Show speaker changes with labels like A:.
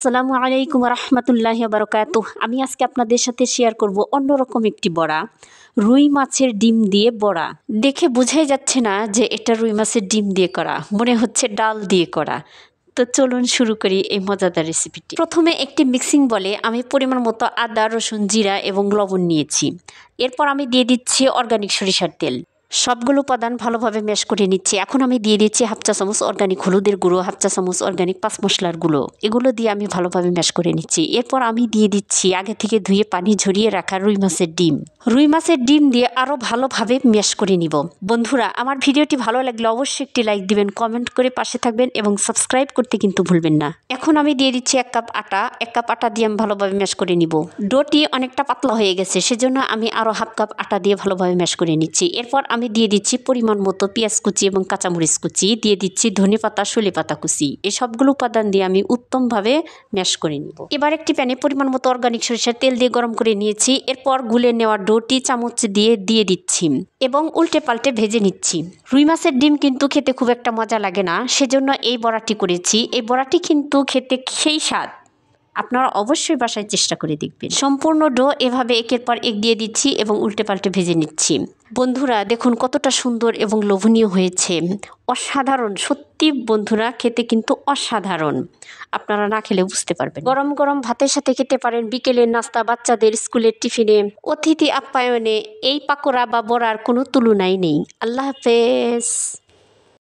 A: আসসালামু আলাইকুম রহমতুল্লাহ বারকাত আমি আজকে আপনাদের সাথে শেয়ার করব অন্যরকম একটি বড়া রুই মাছের ডিম দিয়ে বড়া দেখে বোঝাই যাচ্ছে না যে এটা রুই মাছের ডিম দিয়ে করা মনে হচ্ছে ডাল দিয়ে করা তো চলুন শুরু করি এই মজাদার রেসিপিটি প্রথমে একটি মিক্সিং বলে আমি পরিমাণ মতো আদা রসুন জিরা এবং লবণ নিয়েছি এরপর আমি দিয়ে দিচ্ছি অর্গানিক সরিষার তেল সবগুলো উপাদান ভালোভাবে ম্যাশ করে নিচ্ছি এখন আমি দিয়ে দিচ্ছি হাফ চা চামচ অর্গানিক হলুদের গুঁড়ো হাফ চা চামচ অর্গানিক পাঁচ মশলার গুঁড়ো এগুলো দিয়ে আমি ভালোভাবে ম্যাশ করে নিচ্ছি এরপর আমি দিয়ে দিচ্ছি আগে থেকে ধুয়ে পানি ঝরিয়ে রাখা রুই মাছের ডিম রুই মাছের ডিম দিয়ে আরও ভালোভাবে ম্যাশ করে নিব বন্ধুরা আমার ভিডিওটি ভালো লাগলে অবশ্যই একটি লাইক দিবেন কমেন্ট করে পাশে থাকবেন এবং সাবস্ক্রাইব করতে কিন্তু ভুলবেন না এখন আমি দিয়ে দিচ্ছি এক কাপ আটা এক কাপ আটা দিয়ে আমি ভালোভাবে ম্যাশ করে নিব ডোটি অনেকটা পাতলা হয়ে গেছে সেজন্য আমি আরও হাফ কাপ আটা দিয়ে ভালোভাবে ম্যাশ করে নিচ্ছি এরপর আমি দিয়ে দিচ্ছি পরিমাণ মতো পেঁয়াজ কুচি এবং কাঁচামরিচ কুচি দিয়ে দিচ্ছি ধনে পাতা শুলে পাতা কুচি এই সবগুলো উপাদান দিয়ে আমি উত্তমভাবে ম্যাশ করে নিব এবার একটি প্যানে পরিমাণ মতো অর্গানিক সরিষার তেল দিয়ে গরম করে নিয়েছি এরপর গুলে নেওয়া ডোটি চামচ দিয়ে দিয়ে দিচ্ছি এবং উল্টে পাল্টে ভেজে নিচ্ছি রুই মাছের ডিম কিন্তু খেতে খুব একটা মজা লাগে না সেজন্য এই বড়াটি করেছি এই বড়াটি কিন্তু খেতে সেই স্বাদ আপনারা অবশ্যই বাসায় চেষ্টা করে দেখবেন সম্পূর্ণ ডো এভাবে একের পর এক দিয়ে দিচ্ছি এবং উল্টে পাল্টে ভেজে নিচ্ছি বন্ধুরা দেখুন কতটা সুন্দর এবং লোভনীয় হয়েছে অসাধারণ সত্যি বন্ধুরা খেতে কিন্তু অসাধারণ আপনারা না খেলে বুঝতে পারবেন গরম গরম ভাতের সাথে খেতে পারেন বিকেলের নাস্তা বাচ্চাদের স্কুলের টিফিনে অতিথি আপ্যায়নে এই পাকোড়া বা বড়ার কোনো তুলনাই নেই আল্লাহ হাফেজ